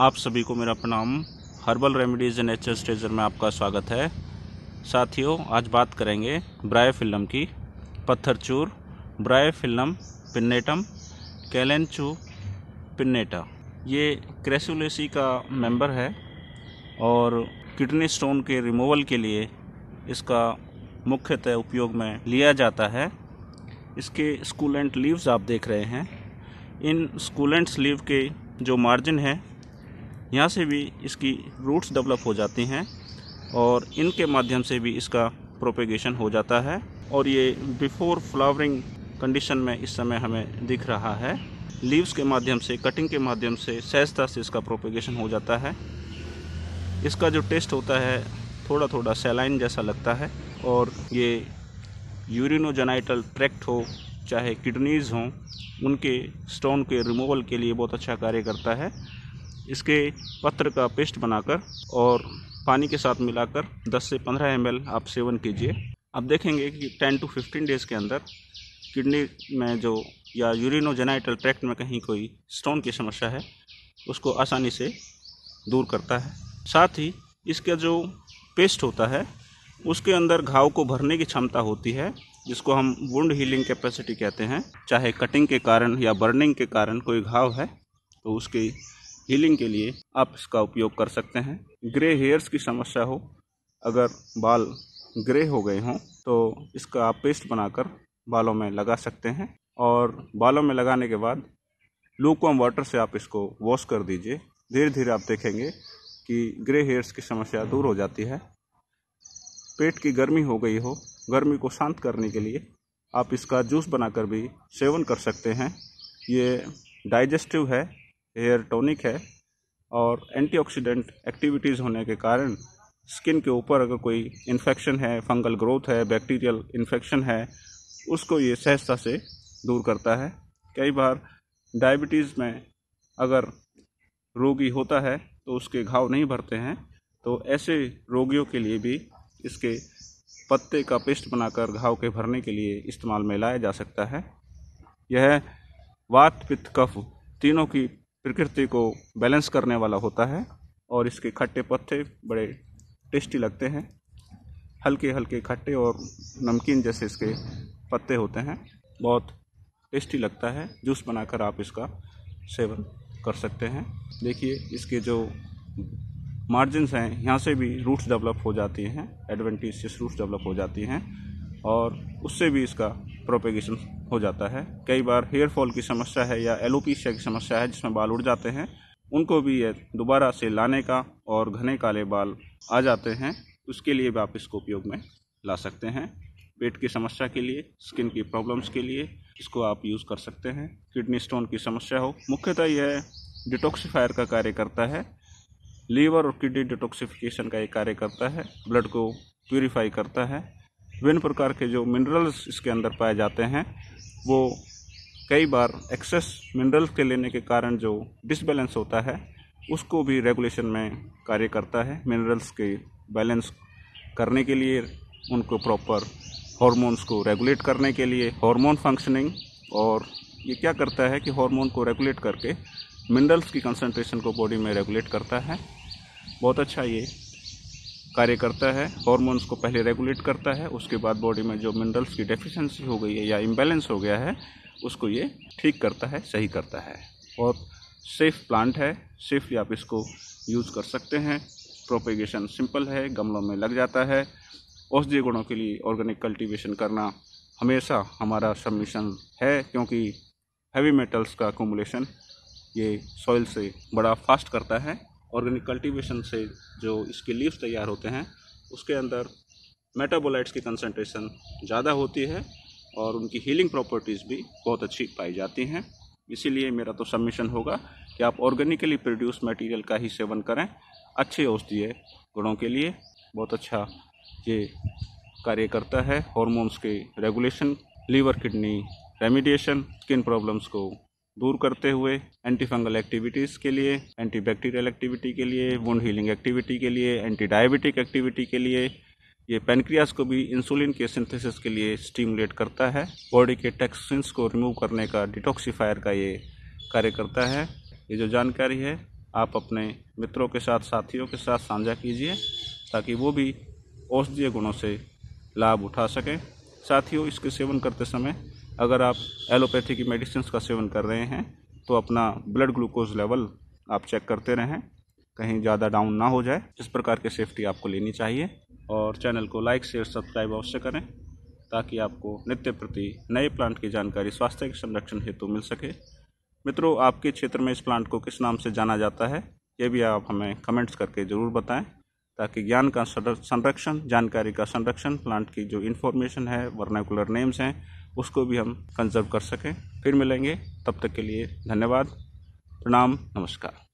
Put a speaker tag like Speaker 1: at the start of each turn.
Speaker 1: आप सभी को मेरा प्रणाम हर्बल रेमेडीज़ एंड नेचर स्टेजर में आपका स्वागत है साथियों आज बात करेंगे ब्रायोफिल्म की पत्थरचूर ब्रायोफिल्म पिन्नेटम कैलेंचू पिन्नेटा ये क्रेसुलेसी का मेंबर है और किडनी स्टोन के रिमूवल के लिए इसका मुख्यतः उपयोग में लिया जाता है इसके स्कूलेंट लीव्स आप देख रहे हैं इन स्कूलेंट्स लीव के जो मार्जिन है यहाँ से भी इसकी रूट्स डेवलप हो जाती हैं और इनके माध्यम से भी इसका प्रोपेगेशन हो जाता है और ये बिफोर फ्लावरिंग कंडीशन में इस समय हमें दिख रहा है लीव्स के माध्यम से कटिंग के माध्यम से सहजता से इसका प्रोपेगेशन हो जाता है इसका जो टेस्ट होता है थोड़ा थोड़ा सेलाइन जैसा लगता है और ये यूरिनोजेनाइटल ट्रैक्ट हो चाहे किडनीज़ हों उनके स्टोन के रिमूवल के लिए बहुत अच्छा कार्य करता है इसके पत्र का पेस्ट बनाकर और पानी के साथ मिलाकर 10 से 15 एम आप सेवन कीजिए आप देखेंगे कि 10 टू 15 डेज़ के अंदर किडनी में जो या यूरिनोजेनाइटल ट्रैक्ट में कहीं कोई स्टोन की समस्या है उसको आसानी से दूर करता है साथ ही इसका जो पेस्ट होता है उसके अंदर घाव को भरने की क्षमता होती है जिसको हम वुंड हीलिंग कैपेसिटी कहते हैं चाहे कटिंग के कारण या बर्निंग के कारण कोई घाव है तो उसकी हीलिंग के लिए आप इसका उपयोग कर सकते हैं ग्रे हेयर्स की समस्या हो अगर बाल ग्रे हो गए हों तो इसका आप पेस्ट बनाकर बालों में लगा सकते हैं और बालों में लगाने के बाद लूकॉम वाटर से आप इसको वॉश कर दीजिए धीरे धीरे आप देखेंगे कि ग्रे हेयर्स की समस्या दूर हो जाती है पेट की गर्मी हो गई हो गर्मी को शांत करने के लिए आप इसका जूस बनाकर भी सेवन कर सकते हैं ये डाइजेस्टिव है हेयर टॉनिक है और एंटीऑक्सीडेंट एक्टिविटीज़ होने के कारण स्किन के ऊपर अगर कोई इन्फेक्शन है फंगल ग्रोथ है बैक्टीरियल इन्फेक्शन है उसको ये सहजता से दूर करता है कई बार डायबिटीज़ में अगर रोगी होता है तो उसके घाव नहीं भरते हैं तो ऐसे रोगियों के लिए भी इसके पत्ते का पेस्ट बनाकर घाव के भरने के लिए इस्तेमाल में लाया जा सकता है यह वात पित्त कफ तीनों की प्रकृति को बैलेंस करने वाला होता है और इसके खट्टे पत्ते बड़े टेस्टी लगते हैं हल्के हल्के खट्टे और नमकीन जैसे इसके पत्ते होते हैं बहुत टेस्टी लगता है जूस बनाकर आप इसका सेवन कर सकते हैं देखिए इसके जो मार्जिन हैं यहाँ से भी रूट्स डेवलप हो जाती हैं एडवेंटिशियस रूट्स डेवलप हो जाती हैं और उससे भी इसका प्रोपेगेशन हो जाता है कई बार हेयर फॉल की समस्या है या एलोपीशिया की समस्या है जिसमें बाल उड़ जाते हैं उनको भी ये दोबारा से लाने का और घने काले बाल आ जाते हैं उसके लिए भी आप इसको उपयोग में ला सकते हैं पेट की समस्या के लिए स्किन की प्रॉब्लम्स के लिए इसको आप यूज़ कर सकते हैं किडनी स्टोन की समस्या हो मुख्यतः यह डिटॉक्सीफायर का कार्य करता है लीवर और किडनी डिटॉक्सिफिकेशन का एक कार्य करता है ब्लड को प्यूरीफाई करता है विभिन्न प्रकार के जो मिनरल्स इसके अंदर पाए जाते हैं वो कई बार एक्सेस मिनरल्स के लेने के कारण जो डिसबैलेंस होता है उसको भी रेगुलेशन में कार्य करता है मिनरल्स के बैलेंस करने के लिए उनको प्रॉपर हॉर्मोन्स को रेगुलेट करने के लिए हॉर्मोन फंक्शनिंग और ये क्या करता है कि हॉर्मोन को रेगुलेट करके मिनरल्स की कंसंट्रेशन को बॉडी में रेगुलेट करता है बहुत अच्छा ये कार्य करता है हॉर्मोन्स को पहले रेगुलेट करता है उसके बाद बॉडी में जो मिनरल्स की डेफिशिएंसी हो गई है या इम्बेलेंस हो गया है उसको ये ठीक करता है सही करता है और सेफ प्लांट है सेफली आप इसको यूज़ कर सकते हैं प्रोपेगेशन सिंपल है गमलों में लग जाता है औषधीय गुणों के लिए ऑर्गेनिक कल्टिवेशन करना हमेशा हमारा सबमिशन है क्योंकि हैवी मेटल्स का एकोमुलेशन ये सॉइल से बड़ा फास्ट करता है ऑर्गेनिक कल्टीवेशन से जो इसके लीव्स तैयार होते हैं उसके अंदर मेटाबोलाइट्स की कंसनट्रेशन ज़्यादा होती है और उनकी हीलिंग प्रॉपर्टीज़ भी बहुत अच्छी पाई जाती हैं इसीलिए मेरा तो सबमिशन होगा कि आप ऑर्गेनिकली प्रोड्यूस मटेरियल का ही सेवन करें अच्छे औषधीय गुणों के लिए बहुत अच्छा ये कार्य करता है हॉर्मोन्स के regulation liver kidney remediation skin problems को दूर करते हुए एंटी फंगल एक्टिविटीज़ के लिए एंटी बैक्टीरियल एक्टिविटी के लिए वुंड हीलिंग एक्टिविटी के लिए एंटी डायबिटिक एक्टिविटी के लिए ये पेनक्रियास को भी इंसुलिन के सिंथेसिस के लिए स्टीमुलेट करता है बॉडी के टॉक्सिन्स को रिमूव करने का डिटॉक्सीफायर का ये कार्य करता है ये जो जानकारी है आप अपने मित्रों के साथ साथियों के साथ साझा कीजिए ताकि वो भी औषधीय गुणों से लाभ उठा सकें साथियों इसके सेवन करते समय अगर आप एलोपैथी की मेडिसिन का सेवन कर रहे हैं तो अपना ब्लड ग्लूकोज लेवल आप चेक करते रहें कहीं ज़्यादा डाउन ना हो जाए इस प्रकार की सेफ्टी आपको लेनी चाहिए और चैनल को लाइक शेयर सब्सक्राइब अवश्य करें ताकि आपको नित्य प्रति नए प्लांट की जानकारी स्वास्थ्य के संरक्षण हेतु मिल सके मित्रों आपके क्षेत्र में इस प्लांट को किस नाम से जाना जाता है ये भी आप हमें कमेंट्स करके ज़रूर बताएं ताकि ज्ञान का संरक्षण जानकारी का संरक्षण प्लांट की जो इन्फॉर्मेशन है वर्नाकुलर नेम्स हैं उसको भी हम कंजर्व कर सकें फिर मिलेंगे तब तक के लिए धन्यवाद प्रणाम नमस्कार